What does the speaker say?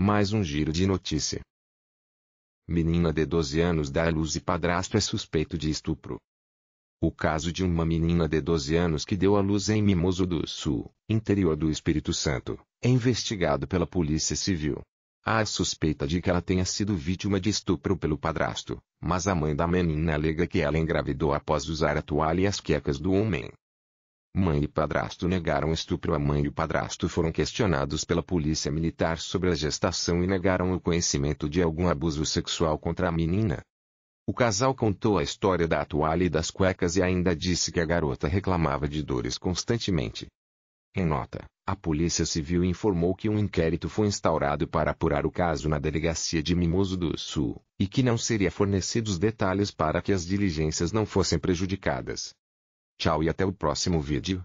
Mais um giro de notícia. Menina de 12 anos dá à luz e padrasto é suspeito de estupro. O caso de uma menina de 12 anos que deu à luz em Mimoso do Sul, interior do Espírito Santo, é investigado pela Polícia Civil. Há a suspeita de que ela tenha sido vítima de estupro pelo padrasto, mas a mãe da menina alega que ela engravidou após usar a toalha e as quecas do homem. Mãe e padrasto negaram estupro. A mãe e o padrasto foram questionados pela polícia militar sobre a gestação e negaram o conhecimento de algum abuso sexual contra a menina. O casal contou a história da toalha e das cuecas e ainda disse que a garota reclamava de dores constantemente. Em nota, a Polícia Civil informou que um inquérito foi instaurado para apurar o caso na delegacia de Mimoso do Sul, e que não seria fornecidos detalhes para que as diligências não fossem prejudicadas. Tchau e até o próximo vídeo.